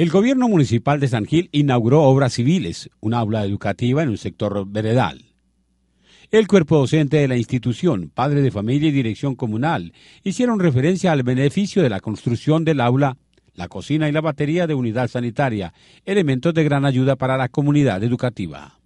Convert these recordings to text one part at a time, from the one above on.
El gobierno municipal de San Gil inauguró obras civiles, un aula educativa en un sector veredal. El cuerpo docente de la institución, padre de familia y dirección comunal hicieron referencia al beneficio de la construcción del aula, la cocina y la batería de unidad sanitaria, elementos de gran ayuda para la comunidad educativa.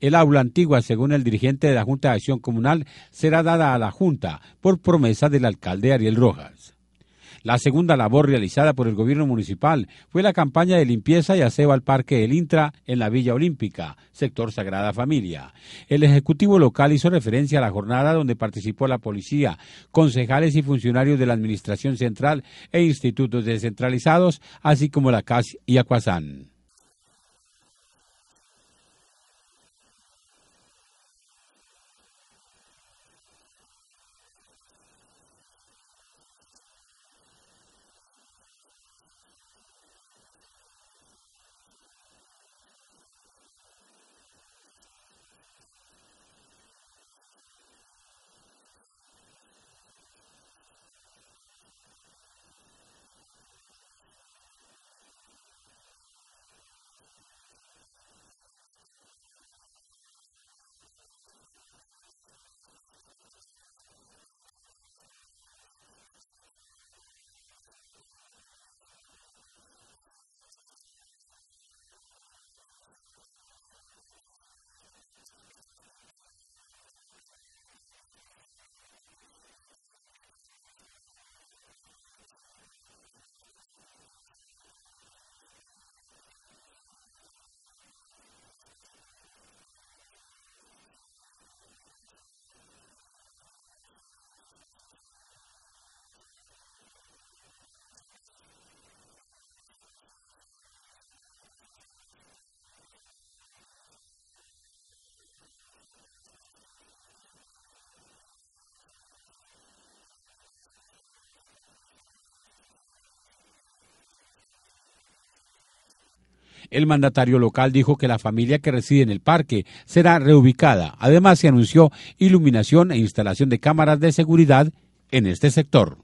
El aula antigua, según el dirigente de la Junta de Acción Comunal, será dada a la Junta por promesa del alcalde Ariel Rojas. La segunda labor realizada por el gobierno municipal fue la campaña de limpieza y aseo al parque del Intra en la Villa Olímpica, sector Sagrada Familia. El Ejecutivo local hizo referencia a la jornada donde participó la policía, concejales y funcionarios de la Administración Central e institutos descentralizados, así como la CAS y Acuazán. El mandatario local dijo que la familia que reside en el parque será reubicada. Además, se anunció iluminación e instalación de cámaras de seguridad en este sector.